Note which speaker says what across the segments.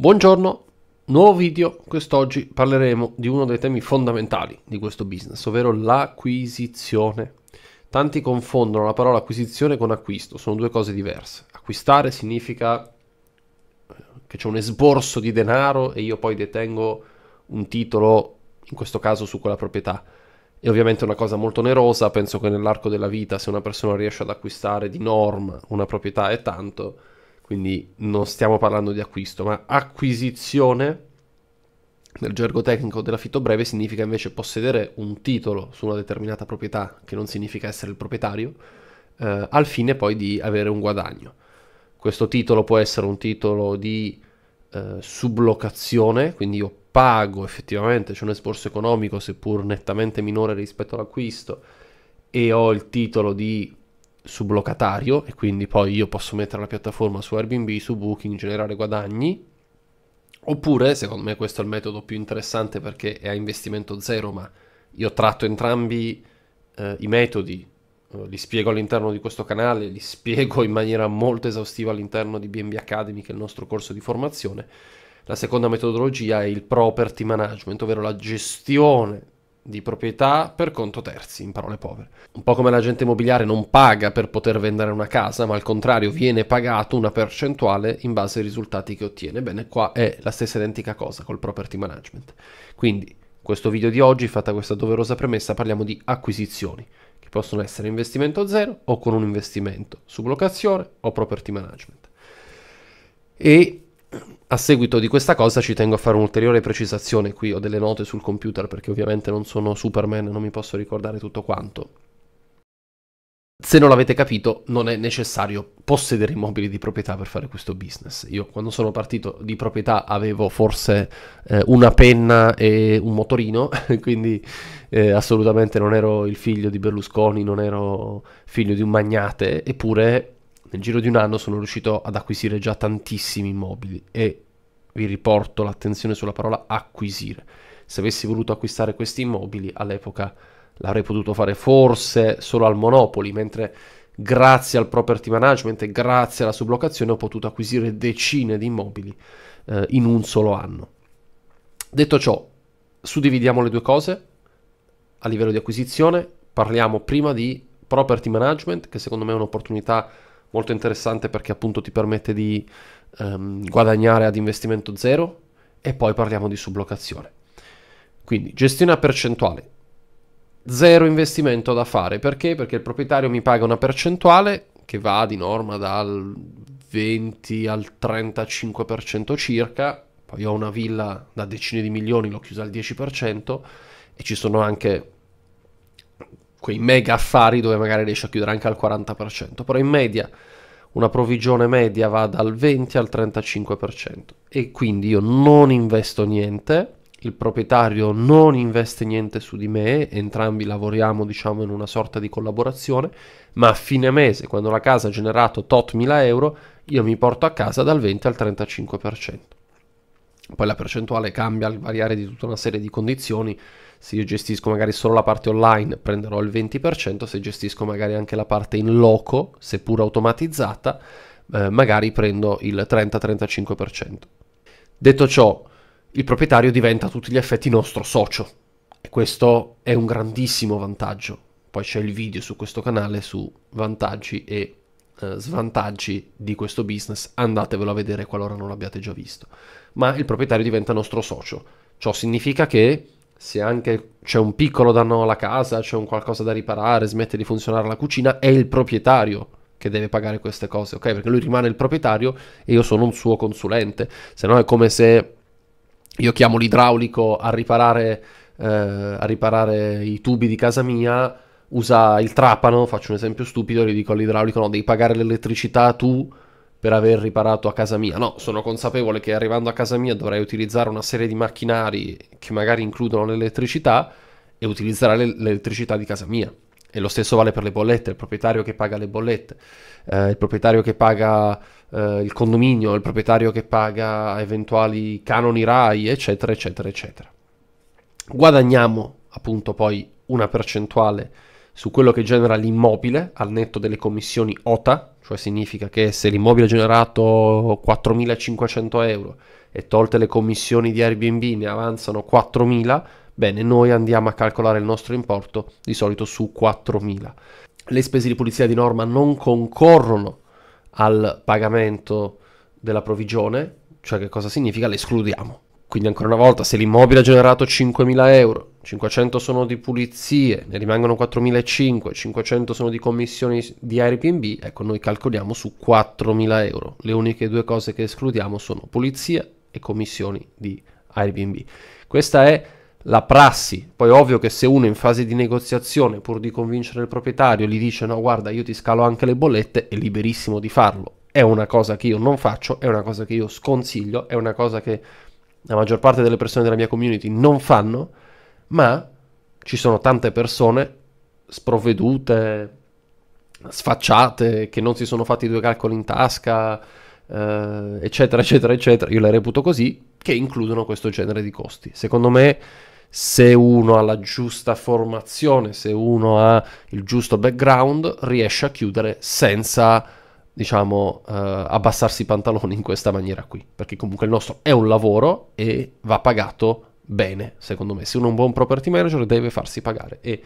Speaker 1: Buongiorno, nuovo video. Quest'oggi parleremo di uno dei temi fondamentali di questo business, ovvero l'acquisizione. Tanti confondono la parola acquisizione con acquisto, sono due cose diverse. Acquistare significa eh, che c'è un esborso di denaro e io poi detengo un titolo, in questo caso su quella proprietà. È ovviamente una cosa molto onerosa, penso che nell'arco della vita se una persona riesce ad acquistare di norma una proprietà è tanto, quindi non stiamo parlando di acquisto, ma acquisizione nel gergo tecnico dell'affitto breve significa invece possedere un titolo su una determinata proprietà, che non significa essere il proprietario, eh, al fine poi di avere un guadagno. Questo titolo può essere un titolo di eh, sublocazione, quindi io pago effettivamente, c'è un esborso economico seppur nettamente minore rispetto all'acquisto, e ho il titolo di sublocatario e quindi poi io posso mettere la piattaforma su Airbnb, su Booking, generare guadagni. Oppure, secondo me questo è il metodo più interessante perché è a investimento zero, ma io tratto entrambi eh, i metodi, eh, li spiego all'interno di questo canale, li spiego in maniera molto esaustiva all'interno di BNB Academy, che è il nostro corso di formazione. La seconda metodologia è il property management, ovvero la gestione di proprietà per conto terzi, in parole povere. Un po' come l'agente immobiliare non paga per poter vendere una casa, ma al contrario viene pagato una percentuale in base ai risultati che ottiene. Bene, qua è la stessa identica cosa col property management. Quindi, questo video di oggi, fatta questa doverosa premessa, parliamo di acquisizioni, che possono essere investimento zero o con un investimento, sublocazione o property management. E a seguito di questa cosa ci tengo a fare un'ulteriore precisazione, qui ho delle note sul computer perché ovviamente non sono Superman, non mi posso ricordare tutto quanto. Se non l'avete capito, non è necessario possedere immobili di proprietà per fare questo business. Io quando sono partito di proprietà avevo forse eh, una penna e un motorino, quindi eh, assolutamente non ero il figlio di Berlusconi, non ero figlio di un magnate, eppure nel giro di un anno sono riuscito ad acquisire già tantissimi immobili e vi riporto l'attenzione sulla parola acquisire. Se avessi voluto acquistare questi immobili all'epoca l'avrei potuto fare forse solo al Monopoli, mentre grazie al property management e grazie alla sublocazione ho potuto acquisire decine di immobili eh, in un solo anno. Detto ciò, suddividiamo le due cose a livello di acquisizione, parliamo prima di property management, che secondo me è un'opportunità molto interessante perché appunto ti permette di um, guadagnare ad investimento zero e poi parliamo di sublocazione. Quindi gestione a percentuale. Zero investimento da fare, perché? Perché il proprietario mi paga una percentuale che va di norma dal 20 al 35% circa, poi ho una villa da decine di milioni, l'ho chiusa al 10% e ci sono anche quei mega affari dove magari riesce a chiudere anche al 40%, però in media una provvigione media va dal 20 al 35% e quindi io non investo niente, il proprietario non investe niente su di me, entrambi lavoriamo diciamo in una sorta di collaborazione, ma a fine mese quando la casa ha generato tot 1000 euro io mi porto a casa dal 20 al 35%. Poi la percentuale cambia al variare di tutta una serie di condizioni, se io gestisco magari solo la parte online prenderò il 20%, se gestisco magari anche la parte in loco, seppur automatizzata, eh, magari prendo il 30-35%. Detto ciò, il proprietario diventa a tutti gli effetti nostro socio e questo è un grandissimo vantaggio. Poi c'è il video su questo canale su vantaggi e eh, svantaggi di questo business, andatevelo a vedere qualora non l'abbiate già visto. Ma il proprietario diventa nostro socio. Ciò significa che se anche c'è un piccolo danno alla casa, c'è un qualcosa da riparare, smette di funzionare la cucina, è il proprietario che deve pagare queste cose, ok? Perché lui rimane il proprietario e io sono un suo consulente, se no è come se io chiamo l'idraulico a riparare, eh, a riparare i tubi di casa mia, usa il trapano, faccio un esempio stupido, gli dico all'idraulico no, devi pagare l'elettricità tu per aver riparato a casa mia. No, sono consapevole che arrivando a casa mia dovrei utilizzare una serie di macchinari che magari includono l'elettricità e utilizzare l'elettricità di casa mia. E lo stesso vale per le bollette, il proprietario che paga le bollette, eh, il proprietario che paga eh, il condominio, il proprietario che paga eventuali canoni RAI, eccetera, eccetera, eccetera. Guadagniamo appunto poi una percentuale su quello che genera l'immobile al netto delle commissioni OTA, cioè significa che se l'immobile ha generato 4.500 euro e tolte le commissioni di Airbnb ne avanzano 4.000, bene, noi andiamo a calcolare il nostro importo di solito su 4.000. Le spese di pulizia di norma non concorrono al pagamento della provvigione, cioè che cosa significa? Le escludiamo. Quindi ancora una volta, se l'immobile ha generato 5.000 euro, 500 sono di pulizie, ne rimangono 4.500, 500 sono di commissioni di Airbnb, ecco noi calcoliamo su 4.000 euro. Le uniche due cose che escludiamo sono pulizia e commissioni di Airbnb. Questa è la prassi. Poi ovvio che se uno in fase di negoziazione, pur di convincere il proprietario, gli dice no guarda io ti scalo anche le bollette, è liberissimo di farlo. È una cosa che io non faccio, è una cosa che io sconsiglio, è una cosa che la maggior parte delle persone della mia community non fanno, ma ci sono tante persone sprovvedute, sfacciate, che non si sono fatti due calcoli in tasca, eh, eccetera, eccetera, eccetera. Io le reputo così, che includono questo genere di costi. Secondo me, se uno ha la giusta formazione, se uno ha il giusto background, riesce a chiudere senza diciamo, eh, abbassarsi i pantaloni in questa maniera qui, perché comunque il nostro è un lavoro e va pagato bene, secondo me. Se uno è un buon property manager deve farsi pagare e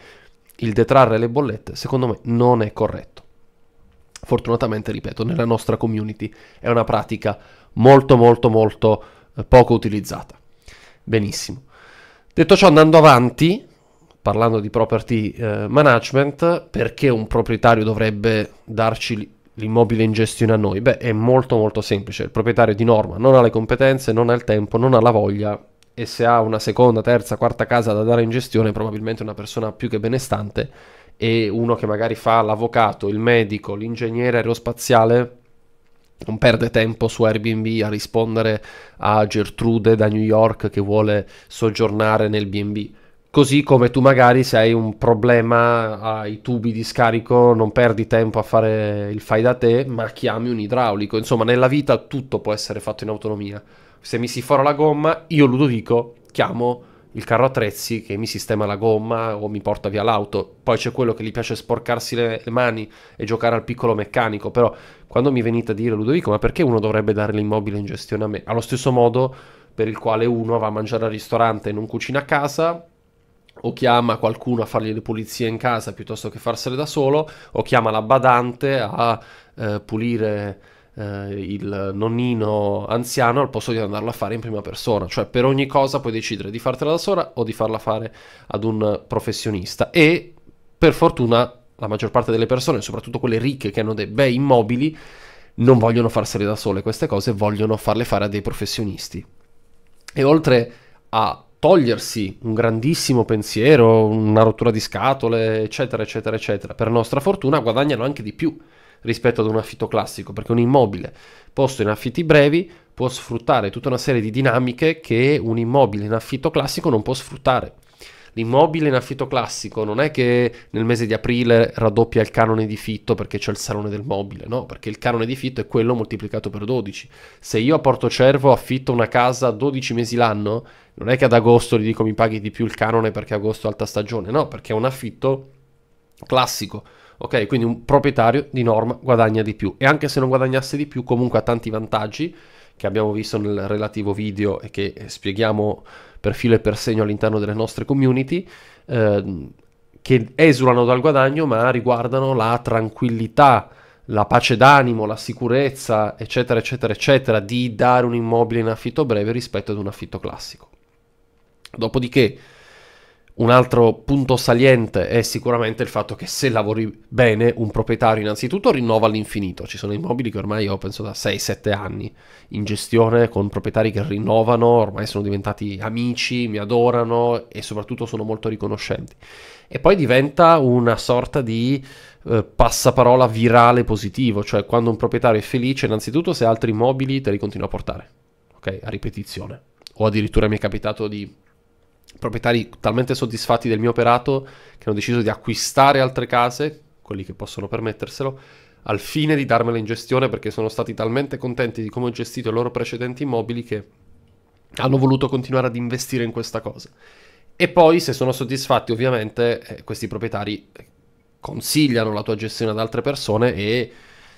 Speaker 1: il detrarre le bollette, secondo me, non è corretto. Fortunatamente, ripeto, nella nostra community è una pratica molto molto molto eh, poco utilizzata. Benissimo. Detto ciò, andando avanti, parlando di property eh, management, perché un proprietario dovrebbe darci l'immobile in gestione a noi? Beh, è molto molto semplice, il proprietario di norma non ha le competenze, non ha il tempo, non ha la voglia e se ha una seconda, terza, quarta casa da dare in gestione, probabilmente una persona più che benestante e uno che magari fa l'avvocato, il medico, l'ingegnere aerospaziale non perde tempo su Airbnb a rispondere a Gertrude da New York che vuole soggiornare nel BNB Così come tu magari se hai un problema ai tubi di scarico non perdi tempo a fare il fai da te, ma chiami un idraulico. Insomma, nella vita tutto può essere fatto in autonomia. Se mi si fora la gomma, io Ludovico chiamo il carro attrezzi che mi sistema la gomma o mi porta via l'auto. Poi c'è quello che gli piace sporcarsi le, mani e giocare al piccolo meccanico. Però quando mi venite a dire Ludovico, ma perché uno dovrebbe dare l'immobile in gestione a me? Allo stesso modo per il quale uno va a mangiare al ristorante e non cucina a casa o chiama qualcuno a fargli le pulizie in casa piuttosto che farsele da solo, o chiama la badante a eh, pulire eh, il nonnino anziano al posto di andarlo a fare in prima persona. Cioè per ogni cosa puoi decidere di fartela da sola o di farla fare ad un professionista. E per fortuna la maggior parte delle persone, soprattutto quelle ricche che hanno dei bei immobili, non vogliono farsele da sole queste cose, vogliono farle fare a dei professionisti. E oltre a togliersi un grandissimo pensiero, una rottura di scatole, eccetera, eccetera, eccetera. Per nostra fortuna guadagnano anche di più rispetto ad un affitto classico, perché un immobile posto in affitti brevi può sfruttare tutta una serie di dinamiche che un immobile in affitto classico non può sfruttare. L'immobile in affitto classico non è che nel mese di aprile raddoppia il canone di fitto perché c'è il salone del mobile, no, perché il canone di fitto è quello moltiplicato per 12. Se io a Porto Cervo affitto una casa 12 mesi l'anno, non è che ad agosto gli dico mi paghi di più il canone perché agosto è alta stagione, no, perché è un affitto classico. Ok, quindi un proprietario di norma guadagna di più e anche se non guadagnasse di più comunque ha tanti vantaggi che abbiamo visto nel relativo video e che eh, spieghiamo per filo e per segno all'interno delle nostre community eh, che esulano dal guadagno ma riguardano la tranquillità, la pace d'animo, la sicurezza, eccetera, eccetera, eccetera, di dare un immobile in affitto breve rispetto ad un affitto classico. Dopodiché un altro punto saliente è sicuramente il fatto che se lavori bene un proprietario innanzitutto rinnova all'infinito, ci sono immobili che ormai ho penso da 6-7 anni in gestione con proprietari che rinnovano, ormai sono diventati amici, mi adorano e soprattutto sono molto riconoscenti. E poi diventa una sorta di eh, passaparola virale positivo, cioè quando un proprietario è felice innanzitutto se altri immobili te li continua a portare, ok, a ripetizione. O addirittura mi è capitato di proprietari talmente soddisfatti del mio operato che hanno deciso di acquistare altre case, quelli che possono permetterselo, al fine di darmela in gestione perché sono stati talmente contenti di come ho gestito i loro precedenti immobili che hanno voluto continuare ad investire in questa cosa. E poi, se sono soddisfatti, ovviamente, eh, questi proprietari consigliano la tua gestione ad altre persone e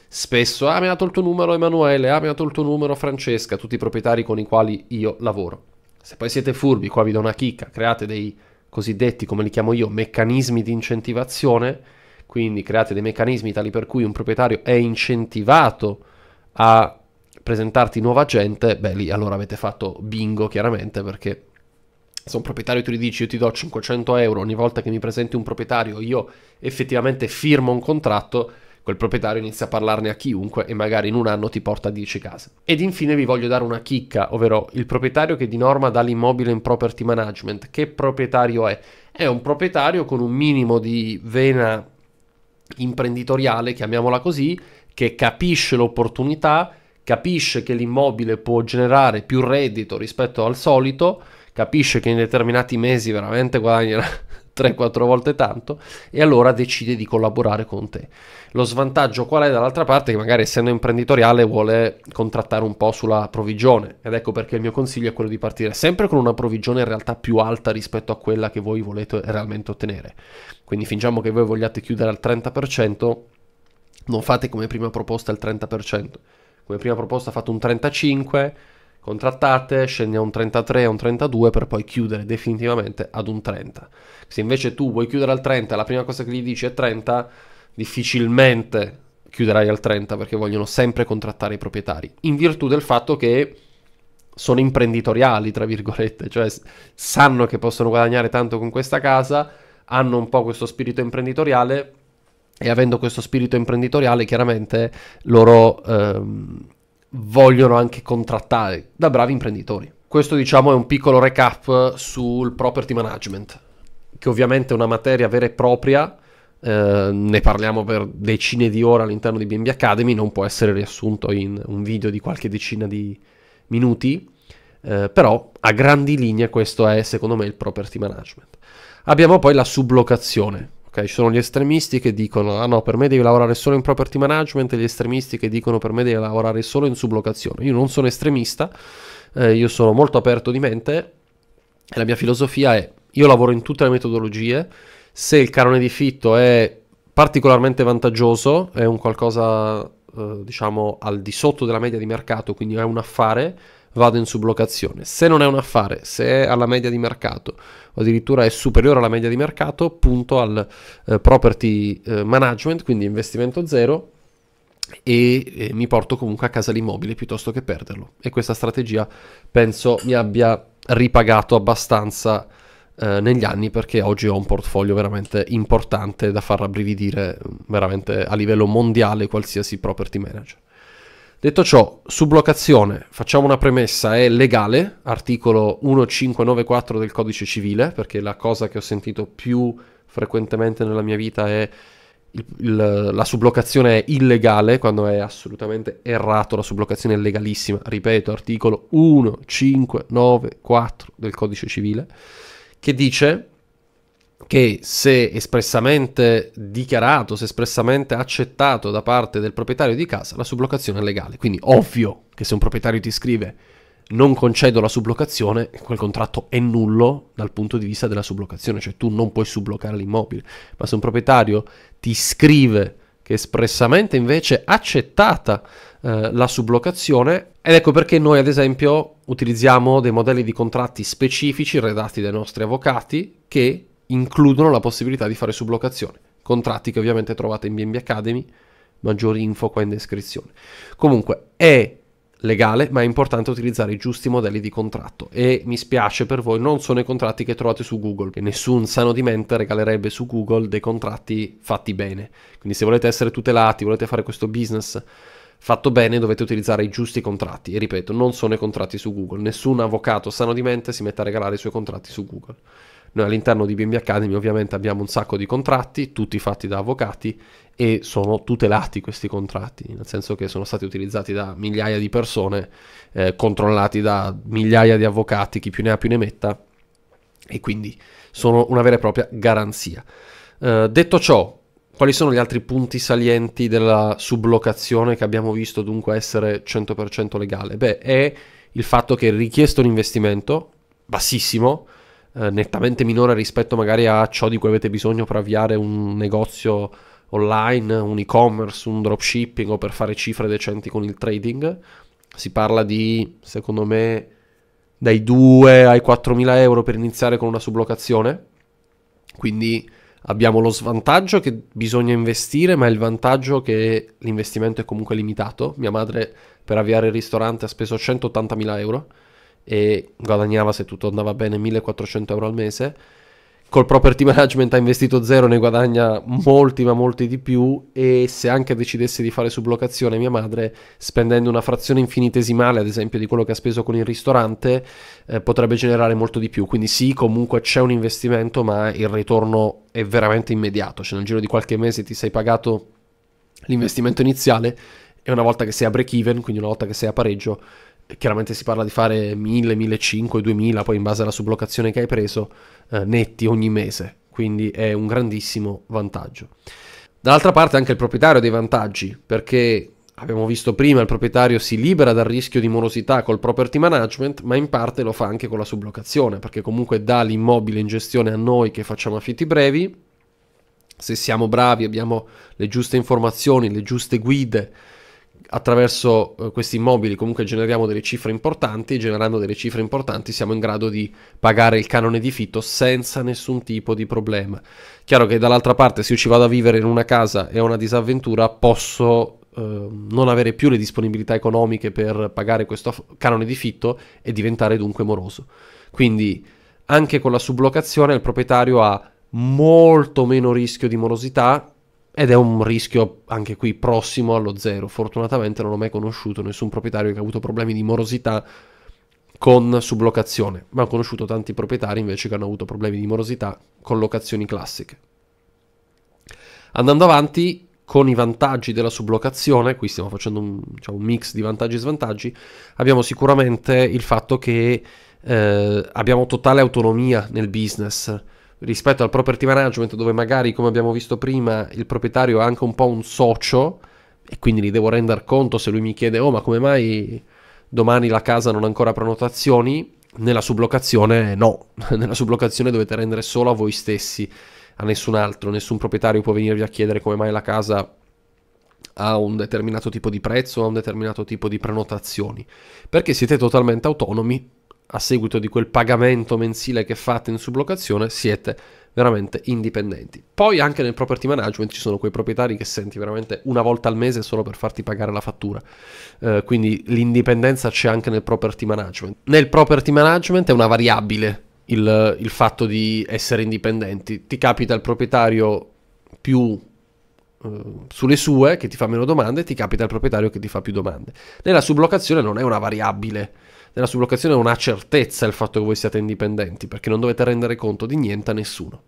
Speaker 1: spesso, ah mi ha dato il tuo numero Emanuele, ah mi ha dato il tuo numero Francesca, tutti i proprietari con i quali io lavoro. Se poi siete furbi, qua vi do una chicca, create dei cosiddetti, come li chiamo io, meccanismi di incentivazione, quindi create dei meccanismi tali per cui un proprietario è incentivato a presentarti nuova gente, beh lì allora avete fatto bingo chiaramente perché se un proprietario tu gli dici io ti do 500 euro ogni volta che mi presenti un proprietario io effettivamente firmo un contratto, Quel proprietario inizia a parlarne a chiunque e magari in un anno ti porta 10 case. Ed infine vi voglio dare una chicca, ovvero il proprietario che di norma dà l'immobile in property management. Che proprietario è? È un proprietario con un minimo di vena imprenditoriale, chiamiamola così, che capisce l'opportunità, capisce che l'immobile può generare più reddito rispetto al solito, capisce che in determinati mesi veramente guadagnerà 3-4 volte tanto e allora decide di collaborare con te. Lo svantaggio qual è dall'altra parte? Che magari essendo imprenditoriale vuole contrattare un po' sulla provvigione ed ecco perché il mio consiglio è quello di partire sempre con una provvigione in realtà più alta rispetto a quella che voi volete realmente ottenere. Quindi fingiamo che voi vogliate chiudere al 30%, non fate come prima proposta il 30%, come prima proposta fate un 35% contrattate, scendi a un 33, a un 32 per poi chiudere definitivamente ad un 30. Se invece tu vuoi chiudere al 30, la prima cosa che gli dici è 30, difficilmente chiuderai al 30 perché vogliono sempre contrattare i proprietari, in virtù del fatto che sono imprenditoriali, tra virgolette, cioè sanno che possono guadagnare tanto con questa casa, hanno un po' questo spirito imprenditoriale e avendo questo spirito imprenditoriale chiaramente loro ehm, vogliono anche contrattare da bravi imprenditori. Questo diciamo è un piccolo recap sul property management, che ovviamente è una materia vera e propria, eh, ne parliamo per decine di ore all'interno di BNB Academy, non può essere riassunto in un video di qualche decina di minuti, eh, però a grandi linee questo è secondo me il property management. Abbiamo poi la sublocazione, Ok, ci sono gli estremisti che dicono: Ah no, per me devi lavorare solo in property management, e gli estremisti che dicono: Per me devi lavorare solo in sublocazione. Io non sono estremista, eh, io sono molto aperto di mente e la mia filosofia è: Io lavoro in tutte le metodologie. Se il canone di fitto è particolarmente vantaggioso, è un qualcosa eh, diciamo al di sotto della media di mercato, quindi è un affare vado in sublocazione. Se non è un affare, se è alla media di mercato o addirittura è superiore alla media di mercato, punto al eh, property eh, management, quindi investimento zero e eh, mi porto comunque a casa l'immobile piuttosto che perderlo. E questa strategia penso mi abbia ripagato abbastanza eh, negli anni perché oggi ho un portfolio veramente importante da far rabbrividire veramente a livello mondiale qualsiasi property manager. Detto ciò, sublocazione, facciamo una premessa, è legale, articolo 1594 del codice civile, perché la cosa che ho sentito più frequentemente nella mia vita è il, il, la sublocazione è illegale, quando è assolutamente errato, la sublocazione è legalissima, ripeto, articolo 1594 del codice civile, che dice che se espressamente dichiarato, se espressamente accettato da parte del proprietario di casa, la sublocazione è legale. Quindi ovvio che se un proprietario ti scrive non concedo la sublocazione, quel contratto è nullo dal punto di vista della sublocazione, cioè tu non puoi sublocare l'immobile, ma se un proprietario ti scrive che espressamente invece è accettata eh, la sublocazione, ed ecco perché noi ad esempio utilizziamo dei modelli di contratti specifici redatti dai nostri avvocati che includono la possibilità di fare sublocazione. Contratti che ovviamente trovate in BNB Academy, maggiori info qua in descrizione. Comunque è legale, ma è importante utilizzare i giusti modelli di contratto e mi spiace per voi, non sono i contratti che trovate su Google, che nessun sano di mente regalerebbe su Google dei contratti fatti bene. Quindi se volete essere tutelati, volete fare questo business fatto bene, dovete utilizzare i giusti contratti e ripeto, non sono i contratti su Google, nessun avvocato sano di mente si mette a regalare i suoi contratti su Google. Noi all'interno di BMB Academy ovviamente abbiamo un sacco di contratti, tutti fatti da avvocati e sono tutelati questi contratti, nel senso che sono stati utilizzati da migliaia di persone, eh, controllati da migliaia di avvocati, chi più ne ha più ne metta, e quindi sono una vera e propria garanzia. Eh, detto ciò, quali sono gli altri punti salienti della sublocazione che abbiamo visto dunque essere 100% legale? Beh, è il fatto che è richiesto un investimento bassissimo, eh, nettamente minore rispetto magari a ciò di cui avete bisogno per avviare un negozio online, un e-commerce, un dropshipping o per fare cifre decenti con il trading. Si parla di, secondo me, dai 2 ai 4 mila euro per iniziare con una sublocazione. Quindi abbiamo lo svantaggio che bisogna investire, ma il vantaggio che l'investimento è comunque limitato. Mia madre per avviare il ristorante ha speso 180 mila euro e guadagnava, se tutto andava bene, 1400 euro al mese. Col property management ha investito zero, ne guadagna molti ma molti di più e se anche decidesse di fare sublocazione mia madre, spendendo una frazione infinitesimale ad esempio di quello che ha speso con il ristorante, eh, potrebbe generare molto di più. Quindi sì, comunque c'è un investimento ma il ritorno è veramente immediato, cioè nel giro di qualche mese ti sei pagato l'investimento iniziale e una volta che sei a break even, quindi una volta che sei a pareggio, chiaramente si parla di fare 1000, 1500, 2000, poi in base alla sublocazione che hai preso, eh, netti ogni mese, quindi è un grandissimo vantaggio. Dall'altra parte anche il proprietario ha dei vantaggi, perché abbiamo visto prima il proprietario si libera dal rischio di morosità col property management, ma in parte lo fa anche con la sublocazione, perché comunque dà l'immobile in gestione a noi che facciamo affitti brevi, se siamo bravi, abbiamo le giuste informazioni, le giuste guide, attraverso eh, questi immobili comunque generiamo delle cifre importanti e generando delle cifre importanti siamo in grado di pagare il canone di fitto senza nessun tipo di problema. Chiaro che dall'altra parte se io ci vado a vivere in una casa e ho una disavventura posso eh, non avere più le disponibilità economiche per pagare questo canone di fitto e diventare dunque moroso. Quindi anche con la sublocazione il proprietario ha molto meno rischio di morosità ed è un rischio anche qui prossimo allo zero. Fortunatamente non ho mai conosciuto nessun proprietario che ha avuto problemi di morosità con sublocazione, ma ho conosciuto tanti proprietari invece che hanno avuto problemi di morosità con locazioni classiche. Andando avanti, con i vantaggi della sublocazione, qui stiamo facendo un, diciamo, un mix di vantaggi e svantaggi, abbiamo sicuramente il fatto che eh, abbiamo totale autonomia nel business rispetto al property management dove magari come abbiamo visto prima il proprietario è anche un po' un socio e quindi gli devo rendere conto se lui mi chiede oh ma come mai domani la casa non ha ancora prenotazioni nella sublocazione no nella sublocazione dovete rendere solo a voi stessi a nessun altro nessun proprietario può venirvi a chiedere come mai la casa ha un determinato tipo di prezzo, ha un determinato tipo di prenotazioni, perché siete totalmente autonomi a seguito di quel pagamento mensile che fate in sublocazione siete veramente indipendenti. Poi anche nel property management ci sono quei proprietari che senti veramente una volta al mese solo per farti pagare la fattura. Eh, quindi l'indipendenza c'è anche nel property management. Nel property management è una variabile il, il fatto di essere indipendenti. Ti capita il proprietario più eh, sulle sue che ti fa meno domande ti capita il proprietario che ti fa più domande. Nella sublocazione non è una variabile nella sublocazione è una certezza il fatto che voi siate indipendenti, perché non dovete rendere conto di niente a nessuno.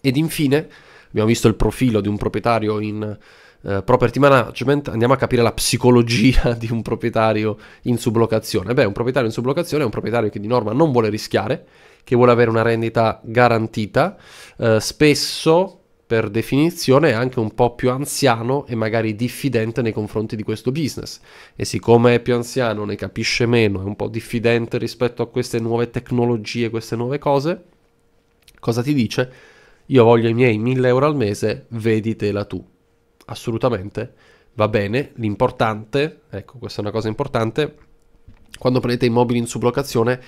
Speaker 1: Ed infine, abbiamo visto il profilo di un proprietario in eh, property management, andiamo a capire la psicologia di un proprietario in sublocazione. Beh, un proprietario in sublocazione è un proprietario che di norma non vuole rischiare, che vuole avere una rendita garantita, eh, spesso per definizione è anche un po' più anziano e magari diffidente nei confronti di questo business. E siccome è più anziano, ne capisce meno, è un po' diffidente rispetto a queste nuove tecnologie, queste nuove cose, cosa ti dice? Io voglio i miei 1000 euro al mese, veditela tu. Assolutamente, va bene, l'importante, ecco questa è una cosa importante, quando prendete immobili in sublocazione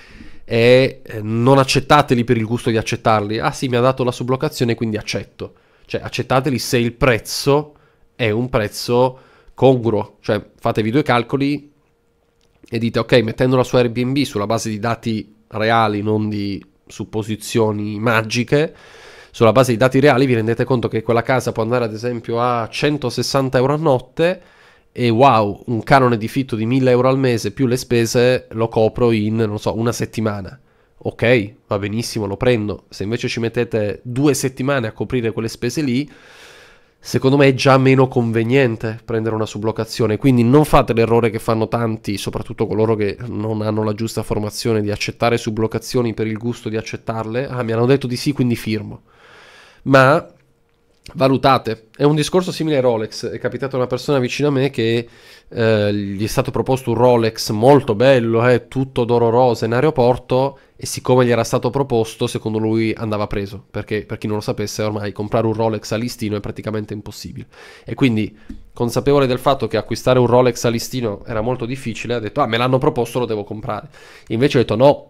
Speaker 1: è eh, non accettateli per il gusto di accettarli. Ah sì, mi ha dato la sublocazione, quindi accetto cioè, accettateli se il prezzo è un prezzo congruo. Cioè, fatevi due calcoli e dite, ok, mettendola su Airbnb sulla base di dati reali, non di supposizioni magiche, sulla base di dati reali vi rendete conto che quella casa può andare ad esempio a 160 euro a notte e wow, un canone di fitto di 1000 euro al mese più le spese lo copro in, non so, una settimana ok, va benissimo, lo prendo. Se invece ci mettete due settimane a coprire quelle spese lì, secondo me è già meno conveniente prendere una sublocazione. Quindi non fate l'errore che fanno tanti, soprattutto coloro che non hanno la giusta formazione, di accettare sublocazioni per il gusto di accettarle. Ah, mi hanno detto di sì, quindi firmo. Ma valutate. È un discorso simile ai Rolex. È capitata una persona vicino a me che eh, gli è stato proposto un Rolex molto bello, eh, tutto d'oro rosa in aeroporto. E siccome gli era stato proposto, secondo lui andava preso. Perché per chi non lo sapesse, ormai comprare un Rolex a listino è praticamente impossibile. E quindi, consapevole del fatto che acquistare un Rolex a listino era molto difficile, ha detto: Ah, me l'hanno proposto, lo devo comprare. invece ho detto: No,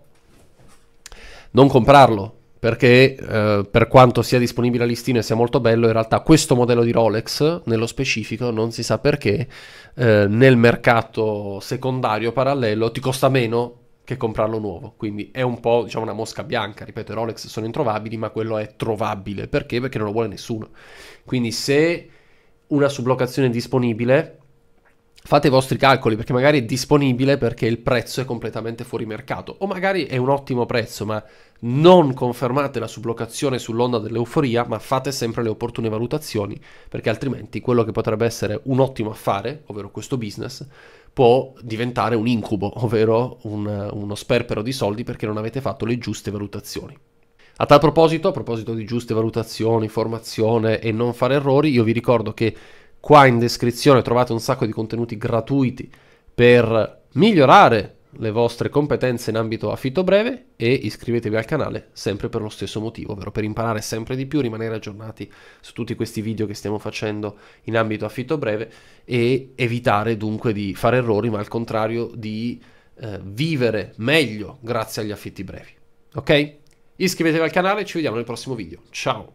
Speaker 1: non comprarlo perché eh, per quanto sia disponibile a listino e sia molto bello, in realtà questo modello di Rolex, nello specifico, non si sa perché, eh, nel mercato secondario parallelo ti costa meno che comprarlo nuovo, quindi è un po' diciamo una mosca bianca, ripeto i Rolex sono introvabili, ma quello è trovabile, perché? Perché non lo vuole nessuno. Quindi se una sublocazione è disponibile, Fate i vostri calcoli perché magari è disponibile perché il prezzo è completamente fuori mercato o magari è un ottimo prezzo ma non confermate la sublocazione sull'onda dell'euforia ma fate sempre le opportune valutazioni perché altrimenti quello che potrebbe essere un ottimo affare, ovvero questo business, può diventare un incubo, ovvero un, uno sperpero di soldi perché non avete fatto le giuste valutazioni. A tal proposito, a proposito di giuste valutazioni, formazione e non fare errori, io vi ricordo che Qua in descrizione trovate un sacco di contenuti gratuiti per migliorare le vostre competenze in ambito affitto breve e iscrivetevi al canale sempre per lo stesso motivo, ovvero per imparare sempre di più, rimanere aggiornati su tutti questi video che stiamo facendo in ambito affitto breve e evitare dunque di fare errori, ma al contrario di eh, vivere meglio grazie agli affitti brevi. Ok? Iscrivetevi al canale, ci vediamo nel prossimo video. Ciao!